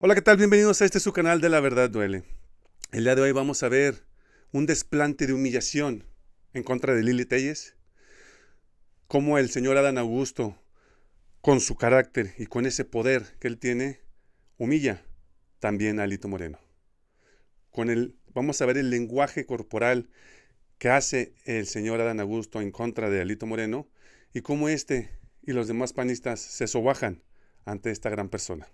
Hola, ¿qué tal? Bienvenidos a este su canal de La Verdad Duele. El día de hoy vamos a ver un desplante de humillación en contra de Lili Telles. Cómo el señor Adán Augusto, con su carácter y con ese poder que él tiene, humilla también a Alito Moreno. Con el, vamos a ver el lenguaje corporal que hace el señor Adán Augusto en contra de Alito Moreno y cómo este y los demás panistas se sobajan ante esta gran persona.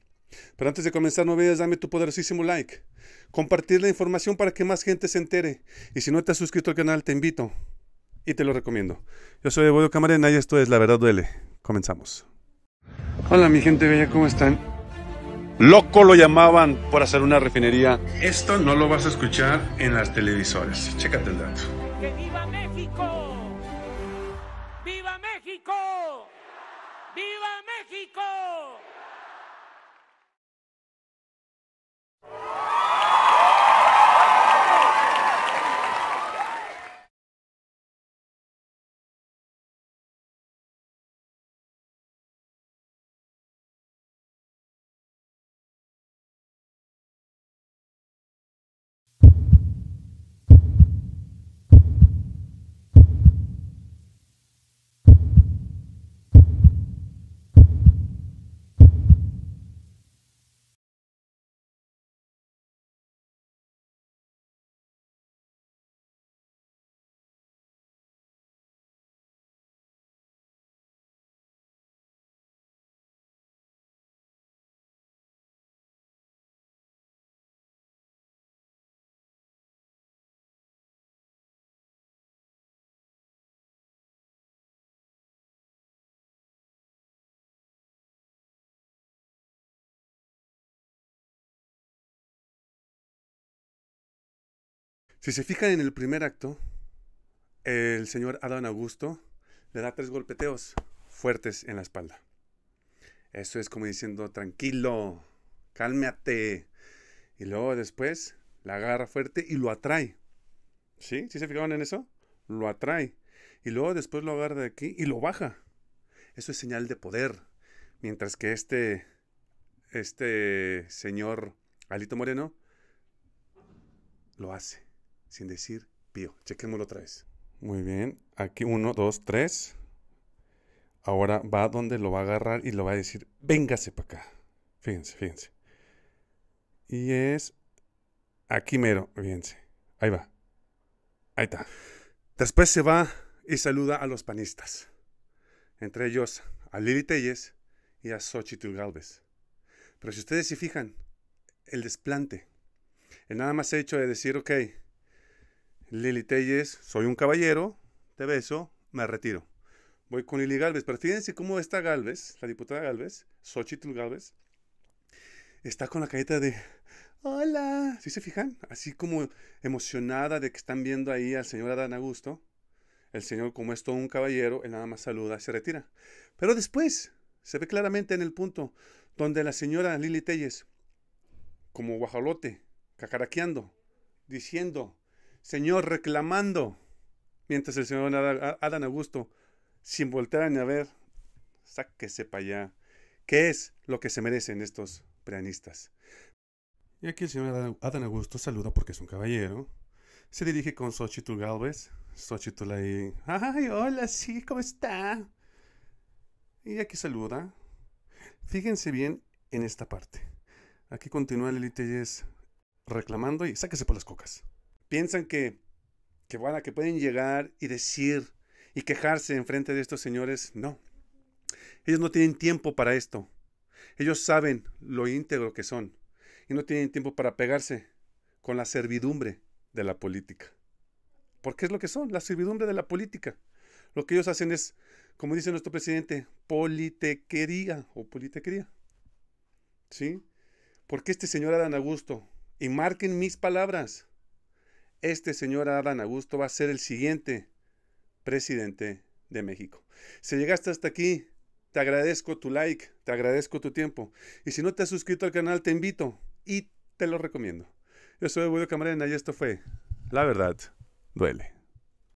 Pero antes de comenzar, no olvides dame tu poderosísimo like, compartir la información para que más gente se entere. Y si no te has suscrito al canal, te invito y te lo recomiendo. Yo soy Evoyo Camarena y esto es La Verdad Duele. Comenzamos. Hola mi gente bella, ¿cómo están? Loco lo llamaban por hacer una refinería. Esto no lo vas a escuchar en las televisores. Chécate el dato. viva México! ¡Viva México! ¡Viva México! Si se fijan en el primer acto, el señor Adán Augusto le da tres golpeteos fuertes en la espalda. Eso es como diciendo, tranquilo, cálmate. Y luego después la agarra fuerte y lo atrae. ¿Sí? ¿Sí se fijaron en eso? Lo atrae. Y luego después lo agarra de aquí y lo baja. Eso es señal de poder. Mientras que este, este señor Alito Moreno lo hace sin decir pío. Chequémoslo otra vez. Muy bien. Aquí uno, dos, tres. Ahora va donde lo va a agarrar y lo va a decir, véngase para acá. Fíjense, fíjense. Y es aquí mero, fíjense. Ahí va. Ahí está. Después se va y saluda a los panistas. Entre ellos a Lili Telles y a Xochitl Galvez. Pero si ustedes se fijan, el desplante, el nada más hecho de decir, ok, Lili Telles, soy un caballero, te beso, me retiro. Voy con Lili Galvez, pero fíjense cómo está Galvez, la diputada Galvez, Xochitl Galvez, está con la carita de hola, si se fijan? Así como emocionada de que están viendo ahí al señor Adán Augusto. El señor, como es todo un caballero, él nada más saluda, se retira. Pero después, se ve claramente en el punto donde la señora Lili Telles, como guajolote, cacaraqueando, diciendo, Señor reclamando, mientras el señor Adán Augusto, sin voltear a ver, sáquese para allá, ¿qué es lo que se merecen estos preanistas? Y aquí el señor Adán Augusto saluda porque es un caballero. Se dirige con Xochitl Galvez. Xochitl ahí. ¡Ay, hola, sí, ¿cómo está? Y aquí saluda. Fíjense bien en esta parte. Aquí continúa el Telles reclamando y sáquese por las cocas piensan que, que, que pueden llegar y decir y quejarse en frente de estos señores. No. Ellos no tienen tiempo para esto. Ellos saben lo íntegro que son y no tienen tiempo para pegarse con la servidumbre de la política. Porque es lo que son, la servidumbre de la política. Lo que ellos hacen es, como dice nuestro presidente, politequería o politequería. ¿Sí? Porque este señor a gusto y marquen mis palabras, este señor Adán Augusto va a ser el siguiente presidente de México. Si llegaste hasta aquí, te agradezco tu like, te agradezco tu tiempo. Y si no te has suscrito al canal, te invito y te lo recomiendo. Yo soy Evodio Camarena y esto fue La Verdad Duele.